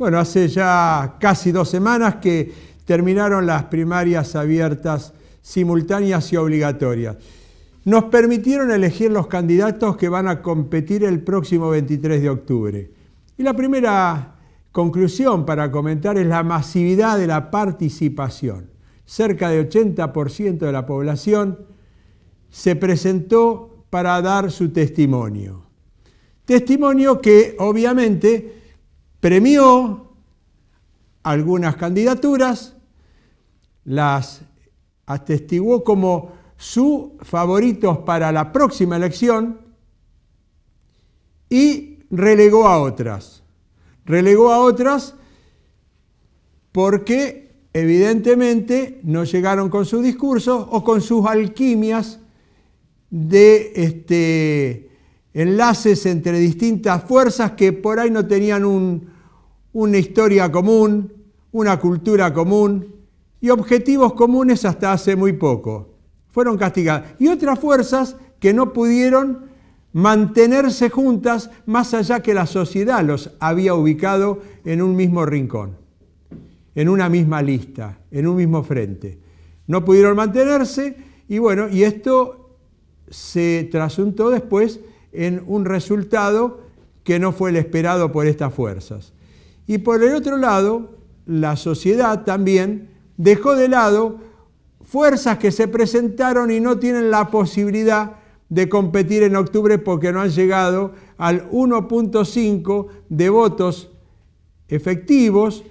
Bueno, hace ya casi dos semanas que terminaron las primarias abiertas, simultáneas y obligatorias. Nos permitieron elegir los candidatos que van a competir el próximo 23 de octubre. Y la primera conclusión para comentar es la masividad de la participación. Cerca de 80% de la población se presentó para dar su testimonio. Testimonio que obviamente premió algunas candidaturas, las atestiguó como sus favoritos para la próxima elección y relegó a otras. Relegó a otras porque evidentemente no llegaron con su discurso o con sus alquimias de este, enlaces entre distintas fuerzas que por ahí no tenían un, una historia común, una cultura común y objetivos comunes hasta hace muy poco. Fueron castigadas. Y otras fuerzas que no pudieron mantenerse juntas más allá que la sociedad los había ubicado en un mismo rincón, en una misma lista, en un mismo frente. No pudieron mantenerse y bueno, y esto se trasuntó después en un resultado que no fue el esperado por estas fuerzas. Y por el otro lado, la sociedad también dejó de lado fuerzas que se presentaron y no tienen la posibilidad de competir en octubre porque no han llegado al 1.5 de votos efectivos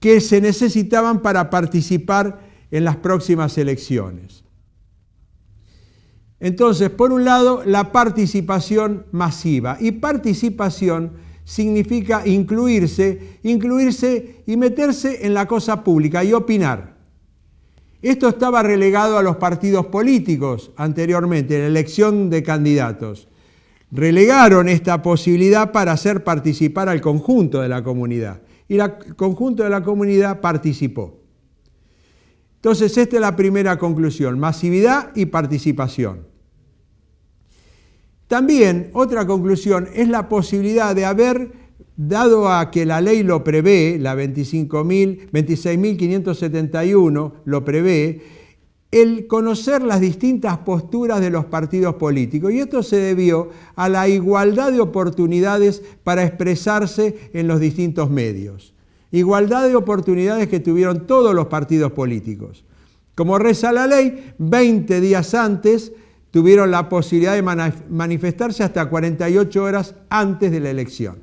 que se necesitaban para participar en las próximas elecciones. Entonces, por un lado, la participación masiva. Y participación significa incluirse, incluirse y meterse en la cosa pública y opinar. Esto estaba relegado a los partidos políticos anteriormente, en la elección de candidatos. Relegaron esta posibilidad para hacer participar al conjunto de la comunidad. Y el conjunto de la comunidad participó. Entonces, esta es la primera conclusión, masividad y participación. También otra conclusión es la posibilidad de haber, dado a que la ley lo prevé, la 26.571 lo prevé, el conocer las distintas posturas de los partidos políticos. Y esto se debió a la igualdad de oportunidades para expresarse en los distintos medios. Igualdad de oportunidades que tuvieron todos los partidos políticos. Como reza la ley, 20 días antes tuvieron la posibilidad de manifestarse hasta 48 horas antes de la elección.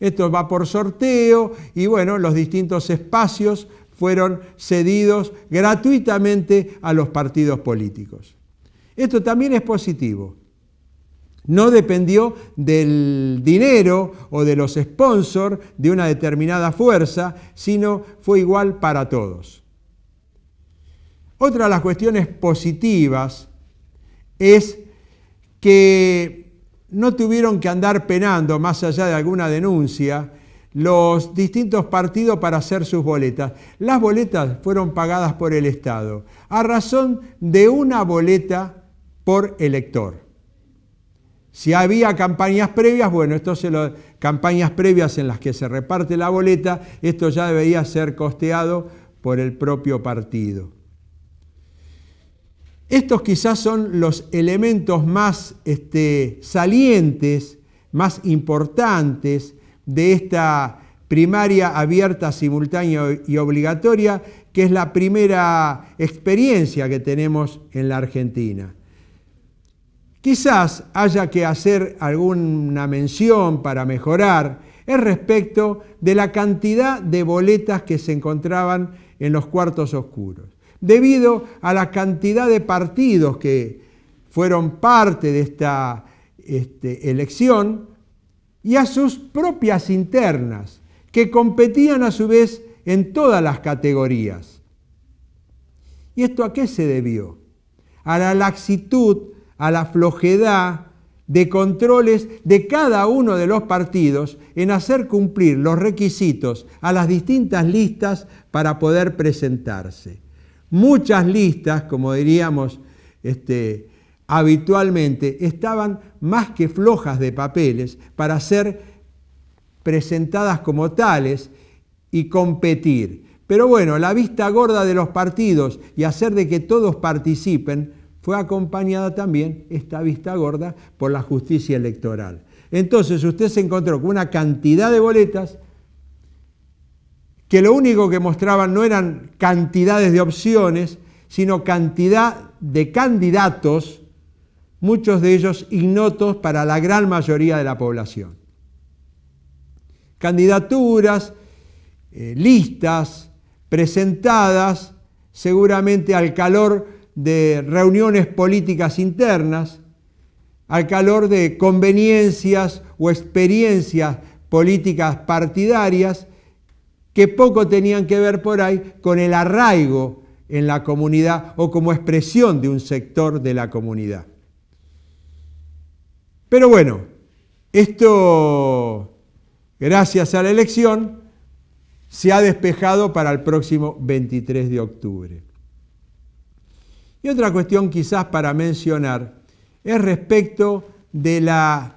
Esto va por sorteo y bueno, los distintos espacios fueron cedidos gratuitamente a los partidos políticos. Esto también es positivo. No dependió del dinero o de los sponsors de una determinada fuerza, sino fue igual para todos. Otra de las cuestiones positivas es que no tuvieron que andar penando, más allá de alguna denuncia, los distintos partidos para hacer sus boletas. Las boletas fueron pagadas por el Estado, a razón de una boleta por elector. Si había campañas previas, bueno, esto se lo, campañas previas en las que se reparte la boleta, esto ya debería ser costeado por el propio partido. Estos quizás son los elementos más este, salientes, más importantes de esta primaria abierta, simultánea y obligatoria, que es la primera experiencia que tenemos en la Argentina. Quizás haya que hacer alguna mención para mejorar es respecto de la cantidad de boletas que se encontraban en los cuartos oscuros debido a la cantidad de partidos que fueron parte de esta este, elección y a sus propias internas, que competían a su vez en todas las categorías. ¿Y esto a qué se debió? A la laxitud, a la flojedad de controles de cada uno de los partidos en hacer cumplir los requisitos a las distintas listas para poder presentarse muchas listas, como diríamos este, habitualmente, estaban más que flojas de papeles para ser presentadas como tales y competir. Pero bueno, la vista gorda de los partidos y hacer de que todos participen fue acompañada también, esta vista gorda, por la justicia electoral. Entonces usted se encontró con una cantidad de boletas que lo único que mostraban no eran cantidades de opciones, sino cantidad de candidatos, muchos de ellos ignotos para la gran mayoría de la población. Candidaturas, eh, listas presentadas seguramente al calor de reuniones políticas internas, al calor de conveniencias o experiencias políticas partidarias, que poco tenían que ver por ahí con el arraigo en la comunidad o como expresión de un sector de la comunidad. Pero bueno, esto, gracias a la elección, se ha despejado para el próximo 23 de octubre. Y otra cuestión quizás para mencionar es respecto de la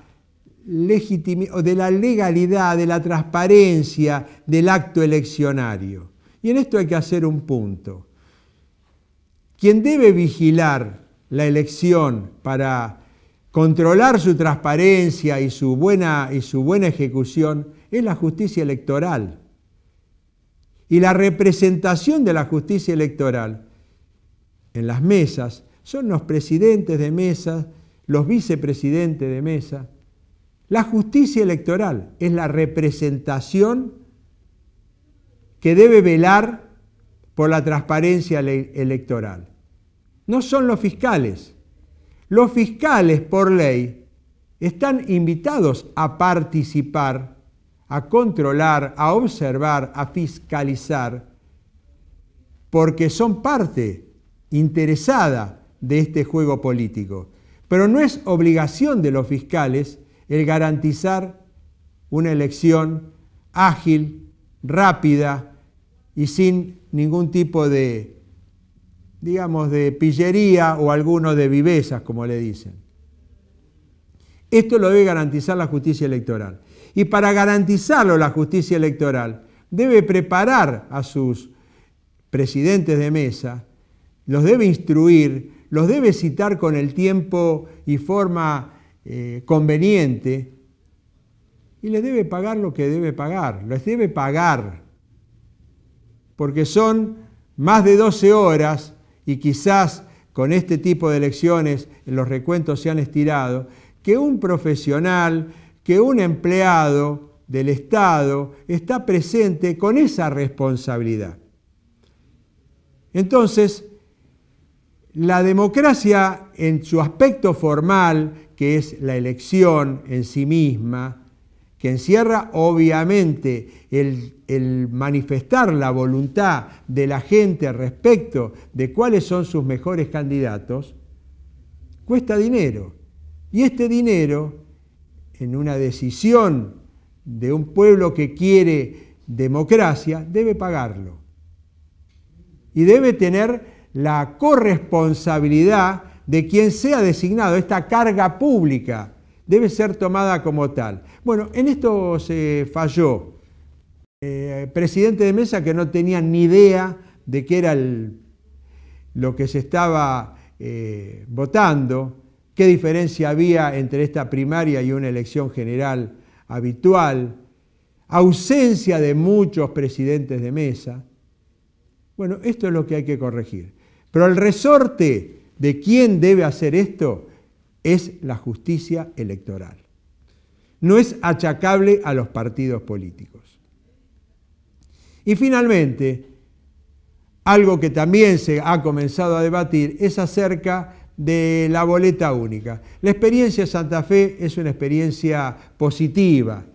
de la legalidad, de la transparencia del acto eleccionario. Y en esto hay que hacer un punto. Quien debe vigilar la elección para controlar su transparencia y su buena, y su buena ejecución es la justicia electoral. Y la representación de la justicia electoral en las mesas son los presidentes de mesas, los vicepresidentes de mesa, la justicia electoral es la representación que debe velar por la transparencia electoral. No son los fiscales. Los fiscales, por ley, están invitados a participar, a controlar, a observar, a fiscalizar, porque son parte interesada de este juego político. Pero no es obligación de los fiscales el garantizar una elección ágil, rápida y sin ningún tipo de, digamos, de pillería o alguno de vivezas, como le dicen. Esto lo debe garantizar la justicia electoral. Y para garantizarlo la justicia electoral debe preparar a sus presidentes de mesa, los debe instruir, los debe citar con el tiempo y forma eh, conveniente y les debe pagar lo que debe pagar, les debe pagar, porque son más de 12 horas y quizás con este tipo de elecciones los recuentos se han estirado, que un profesional, que un empleado del Estado está presente con esa responsabilidad. Entonces, la democracia en su aspecto formal, que es la elección en sí misma, que encierra obviamente el, manifestar la voluntad de la gente respecto de cuáles son sus mejores candidatos, cuesta dinero. Y este dinero, en una decisión de un pueblo que quiere democracia, debe pagarlo. Y debe tener la corresponsabilidad de quien sea designado esta carga pública debe ser tomada como tal. Bueno, en esto se falló. Eh, presidente de mesa que no tenía ni idea de qué era lo que se estaba eh, votando, qué diferencia había entre esta primaria y una elección general habitual, ausencia de muchos presidentes de mesa. Bueno, esto es lo que hay que corregir. Pero el resorte de quién debe hacer esto es la justicia electoral. No es achacable a los partidos políticos. Y finalmente, algo que también se ha comenzado a debatir es acerca de la boleta única. La experiencia de Santa Fe es una experiencia positiva.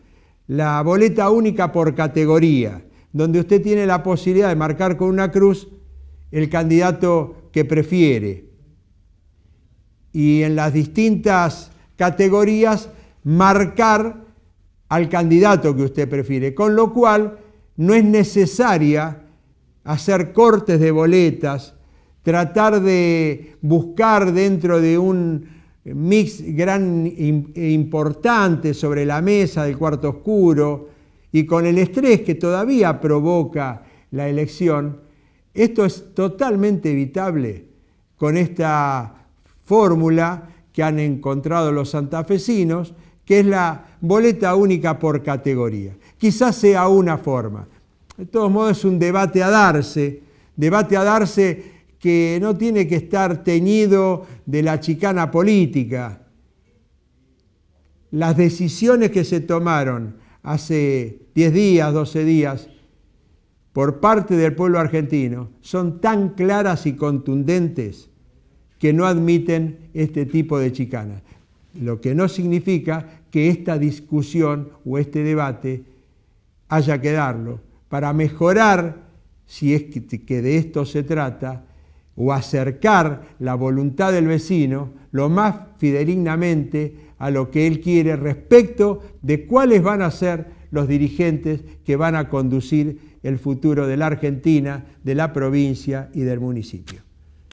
La boleta única por categoría, donde usted tiene la posibilidad de marcar con una cruz el candidato que prefiere y en las distintas categorías marcar al candidato que usted prefiere, con lo cual no es necesaria hacer cortes de boletas, tratar de buscar dentro de un mix gran e importante sobre la mesa del cuarto oscuro y con el estrés que todavía provoca la elección, esto es totalmente evitable con esta fórmula que han encontrado los santafesinos, que es la boleta única por categoría. Quizás sea una forma. De todos modos es un debate a darse, debate a darse que no tiene que estar teñido de la chicana política. Las decisiones que se tomaron hace 10 días, 12 días, por parte del pueblo argentino, son tan claras y contundentes que no admiten este tipo de chicanas. Lo que no significa que esta discusión o este debate haya que darlo para mejorar, si es que de esto se trata, o acercar la voluntad del vecino lo más fidelignamente a lo que él quiere respecto de cuáles van a ser los dirigentes que van a conducir el futuro de la Argentina, de la provincia y del municipio.